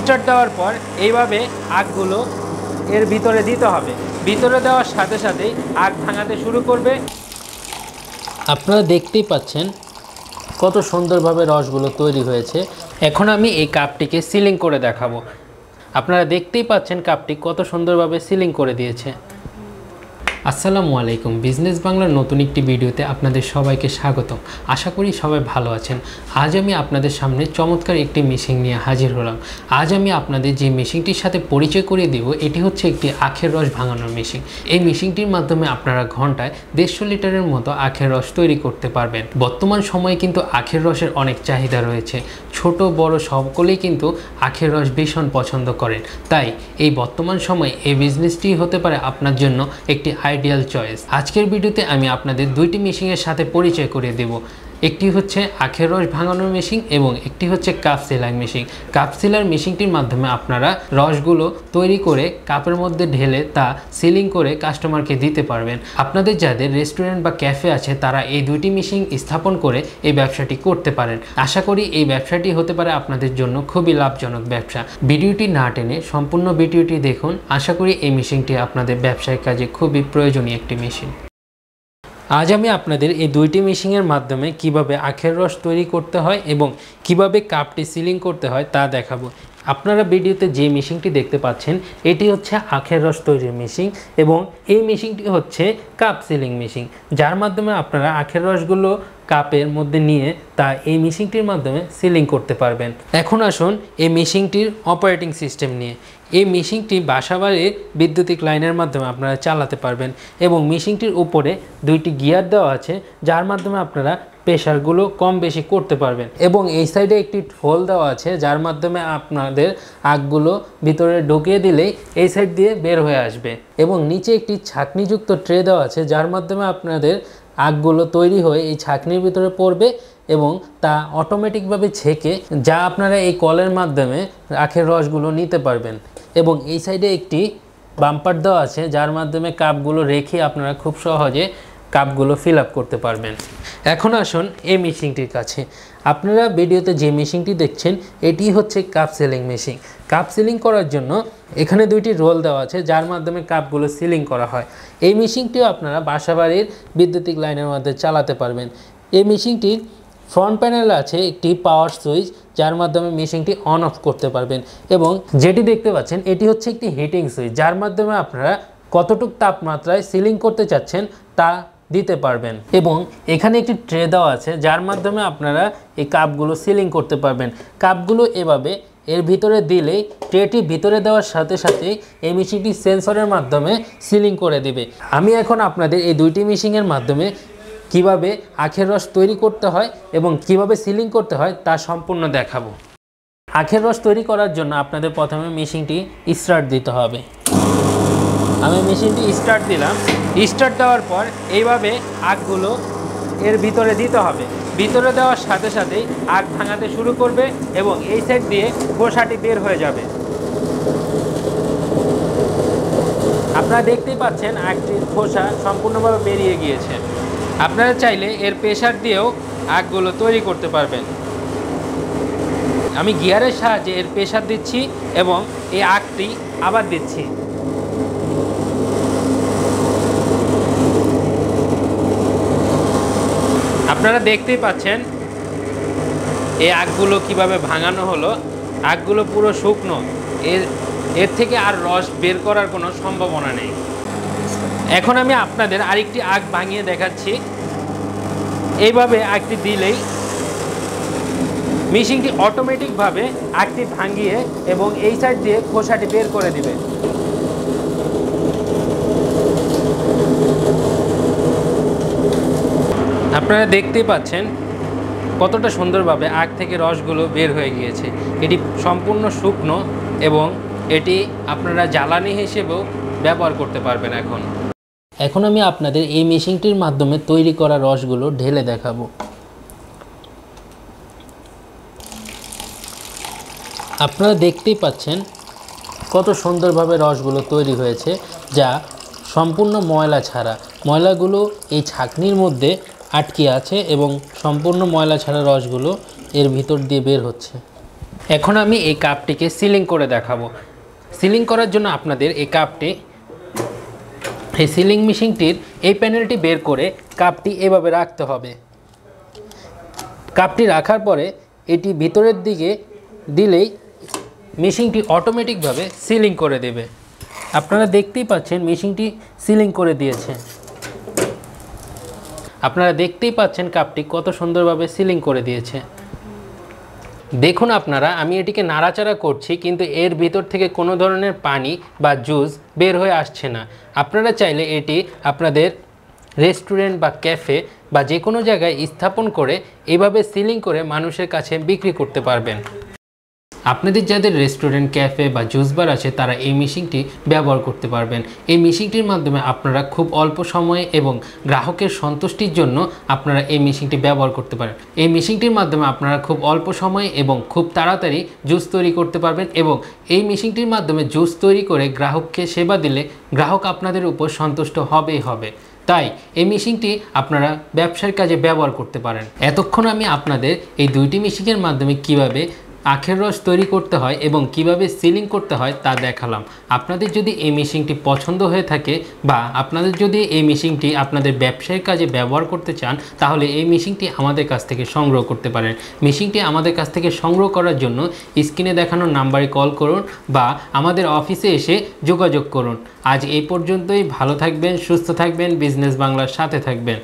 start দেওয়ার পর এইভাবে আগগুলো এর ভিতরে দিতে হবে ভিতরে দেওয়ার সাথে সাথেই আগ ভাঙাতে শুরু করবে আপনারা দেখতেই পাচ্ছেন কত সুন্দরভাবে রসগুলো তৈরি হয়েছে এখন আমি এই কাপটিকে সিলিং করে দেখাবো আপনারা দেখতেই পাচ্ছেন কাপটি কত সুন্দরভাবে সিলিং করে দিয়েছে আসসালামু আলাইকুম বিজনেস বাংলার নতুন একটি ভিডিওতে আপনাদের সবাইকে স্বাগত আশা করি সবাই ভালো আছেন আজ আমি আপনাদের সামনে চমৎকার একটি মেশিন নিয়ে হাজির হলাম আজ আমি আপনাদের যে মেশিনটির সাথে পরিচয় করে দেব এটি হচ্ছে একটি আখের রস ভাঙানোর মেশিন এই মেশিনটির মাধ্যমে আপনারা ঘন্টায় দেড়শো লিটারের মতো আখের রস তৈরি করতে পারবেন বর্তমান সময়ে কিন্তু আখের রসের অনেক চাহিদা রয়েছে ছোট বড় সকলেই কিন্তু আখের রস ভীষণ পছন্দ করেন তাই এই বর্তমান সময়ে এই বিজনেসটি হতে পারে আপনার জন্য একটি আইডিয়াল চয়েস আজকের ভিডিওতে আমি আপনাদের দুইটি মেশিনের সাথে পরিচয় করে দেব একটি হচ্ছে আখের রস ভাঙানোর মেশিন এবং একটি হচ্ছে কাপ সেলাই মেশিন কাপ সেলার মেশিনটির মাধ্যমে আপনারা রসগুলো তৈরি করে কাপের মধ্যে ঢেলে তা সিলিং করে কাস্টমারকে দিতে পারবেন আপনাদের যাদের রেস্টুরেন্ট বা ক্যাফে আছে তারা এই দুইটি মেশিন স্থাপন করে এই ব্যবসাটি করতে পারেন আশা করি এই ব্যবসাটি হতে পারে আপনাদের জন্য খুবই লাভজনক ব্যবসা ভিডিওটি না টেনে সম্পূর্ণ ভিডিওটি দেখুন আশা করি এই মেশিনটি আপনাদের ব্যবসায়িক কাজে খুবই প্রয়োজনীয় একটি মেশিন আজ আমি আপনাদের এই দুইটি মেশিনের মাধ্যমে কিভাবে আখের রস তৈরি করতে হয় এবং কিভাবে কাপটি সিলিং করতে হয় তা দেখাবো আপনারা ভিডিওতে যে মেশিনটি দেখতে পাচ্ছেন এটি হচ্ছে আখের রস তৈরির মেশিন এবং এই মেশিনটি হচ্ছে কাপ সিলিং মেশিন যার মাধ্যমে আপনারা আখের রসগুলো কাপের মধ্যে নিয়ে তা এই মেশিনটির মাধ্যমে সিলিং করতে পারবেন এখন আসুন এই মেশিনটির অপারেটিং সিস্টেম নিয়ে এই মেশিনটি বাসাবাড়ি বিদ্যুতিক লাইনের মাধ্যমে আপনারা চালাতে পারবেন এবং মেশিনটির উপরে দুইটি গিয়ার দেওয়া আছে যার মাধ্যমে আপনারা প্রেশারগুলো কম বেশি করতে পারবেন এবং এই সাইডে একটি হোল দেওয়া আছে যার মাধ্যমে আপনাদের আগগুলো ভিতরে ঢুকিয়ে দিলেই এই সাইড দিয়ে বের হয়ে আসবে এবং নিচে একটি ছাকনিযুক্ত ট্রে দেওয়া আছে যার মাধ্যমে আপনাদের আগগুলো তৈরি হয়ে এই ছাকনির ভিতরে পড়বে এবং তা অটোমেটিকভাবে ছেঁকে যা আপনারা এই কলের মাধ্যমে আখের রসগুলো নিতে পারবেন এবং এই সাইডে একটি বাম্পার দেওয়া আছে যার মাধ্যমে কাপগুলো রেখে আপনারা খুব সহজে কাপগুলো ফিল আপ করতে পারবেন এখন আসুন এই মেশিনটির কাছে আপনারা ভিডিওতে যে মেশিনটি দেখছেন এটি হচ্ছে cup sealing machine cup sealing করার জন্য এখানে দুইটি রোল দেওয়া আছে যার মাধ্যমে কাপগুলো সিলিং করা হয় এই মেশিনটিও আপনারা বাসাবাড়ির বিদ্যুতিক লাইনের মধ্যে চালাতে পারবেন এই মেশিনটির ফ্রন্ট প্যানেল আছে একটি পাওয়ার সুইচ যার মাধ্যমে মেশিনটি অন অফ করতে পারবেন এবং যেটি দেখতে পাচ্ছেন এটি হচ্ছে একটি হিটিং সুইচ যার মাধ্যমে আপনারা কতটুক তাপমাত্রায় সিলিং করতে চাচ্ছেন তা দিতে পারবেন এবং এখানে একটি ট্রে দেওয়া আছে যার মাধ্যমে আপনারা এই কাপগুলো সিলিং করতে পারবেন কাপগুলো এভাবে এর ভিতরে দিলেই ট্রেটি ভিতরে দেওয়ার সাথে সাথে এই মেশিনটি সেন্সরের মাধ্যমে সিলিং করে দেবে আমি এখন আপনাদের এই দুইটি মেশিনের মাধ্যমে কিভাবে আখের রস তৈরি করতে হয় এবং কিভাবে সিলিং করতে হয় তা সম্পূর্ণ দেখাবো আখের রস তৈরি করার জন্য আপনাদের প্রথমে মেশিনটি স্টার্ট দিতে হবে আমি মেশিনটি স্টার্ট দিলাম স্টার্ট দেওয়ার পর এইভাবে আগগুলো এর ভিতরে দিতে হবে ভিতরে দেওয়ার সাথে সাথেই আগ ভাঙাতে শুরু করবে এবং এই সাইড দিয়ে খোসাটি বের হয়ে যাবে আপনারা দেখতেই পাচ্ছেন আগটির খোসা সম্পূর্ণভাবে বেরিয়ে গিয়েছে আপনারা চাইলে এর প্রেশার দিয়েও আগগুলো তৈরি করতে পারবেন আমি গিয়ারের সাহায্যে এর প্রেশার দিচ্ছি এবং এই আগটি আবার দিচ্ছি আপনারা দেখতেই পাচ্ছেন এই আগগুলো কিভাবে ভাঙানো হলো আগগুলো পুরো শুকনো এর এর থেকে আর রস বের করার কোনো সম্ভাবনা নেই এখন আমি আপনাদের আরেকটি আগ ভাঙিয়ে দেখাচ্ছি এইভাবে আগটি দিলেই মেশিনটি অটোমেটিকভাবে আগটি ভাঙিয়ে এবং এই সাইড দিয়ে খোসাটি বের করে দিবে আপনারা দেখতে পাচ্ছেন কতটা সুন্দরভাবে আগ থেকে রসগুলো বের হয়ে গিয়েছে এটি সম্পূর্ণ শুকনো এবং এটি আপনারা জ্বালানি হিসেবেও ব্যবহার করতে পারবেন এখন এখন আমি আপনাদের এই মেশিনটির মাধ্যমে তৈরি করা রসগুলো ঢেলে দেখাবো আপনারা দেখতেই পাচ্ছেন কত সুন্দরভাবে রসগুলো তৈরি হয়েছে যা সম্পূর্ণ ময়লা ছাড়া ময়লাগুলো এই ছাকনির মধ্যে আটকে আছে এবং সম্পূর্ণ ময়লা ছাড়া রসগুলো এর ভিতর দিয়ে বের হচ্ছে এখন আমি এই কাপটিকে সিলিং করে দেখাবো সিলিং করার জন্য আপনাদের এই কাপটি এই সিলিং মেশিনটির এই প্যানেলটি বের করে কাপটি এভাবে রাখতে হবে কাপটি রাখার পরে এটি ভিতরের দিকে দিলেই মেশিনটি অটোমেটিকভাবে সিলিং করে দেবে আপনারা দেখতেই পাচ্ছেন মেশিনটি সিলিং করে দিয়েছে আপনারা দেখতেই পাচ্ছেন কাপটি কত সুন্দরভাবে সিলিং করে দিয়েছে দেখুন আপনারা আমি এটিকে নাড়াচাড়া করছি কিন্তু এর ভিতর থেকে কোনো ধরনের পানি বা জুস বের হয়ে আসছে না আপনারা চাইলে এটি আপনাদের রেস্টুরেন্ট বা ক্যাফে বা যে কোনো জায়গায় স্থাপন করে এভাবে সিলিং করে মানুষের কাছে বিক্রি করতে পারবেন আপনাদের যাদের রেস্টুরেন্ট ক্যাফে বা জুস বার আছে তারা এই মেশিনটি ব্যবহার করতে পারবেন এই মেশিনটির মাধ্যমে আপনারা খুব অল্প সময়ে এবং গ্রাহকের সন্তুষ্টির জন্য আপনারা এই মেশিনটি ব্যবহার করতে পারেন এই মেশিনটির মাধ্যমে আপনারা খুব অল্প সময়ে এবং খুব তাড়াতাড়ি জুস তৈরি করতে পারবেন এবং এই মেশিনটির মাধ্যমে জুস তৈরি করে গ্রাহককে সেবা দিলে গ্রাহক আপনাদের উপর সন্তুষ্ট হবেই হবে তাই এই মেশিনটি আপনারা ব্যবসার কাজে ব্যবহার করতে পারেন এতক্ষণ আমি আপনাদের এই দুইটি মেশিনের মাধ্যমে কিভাবে আখের রস তৈরি করতে হয় এবং কিভাবে সিলিং করতে হয় তা দেখালাম আপনাদের যদি এই মেশিনটি পছন্দ হয়ে থাকে বা আপনাদের যদি এই মেশিনটি আপনাদের ব্যবসায়িক কাজে ব্যবহার করতে চান তাহলে এই মেশিনটি আমাদের কাছ থেকে সংগ্রহ করতে পারেন মেশিনটি আমাদের কাছ থেকে সংগ্রহ করার জন্য স্ক্রিনে দেখানো নাম্বারে কল করুন বা আমাদের অফিসে এসে যোগাযোগ করুন আজ এই পর্যন্তই ভালো থাকবেন সুস্থ থাকবেন বিজনেস বাংলার সাথে থাকবেন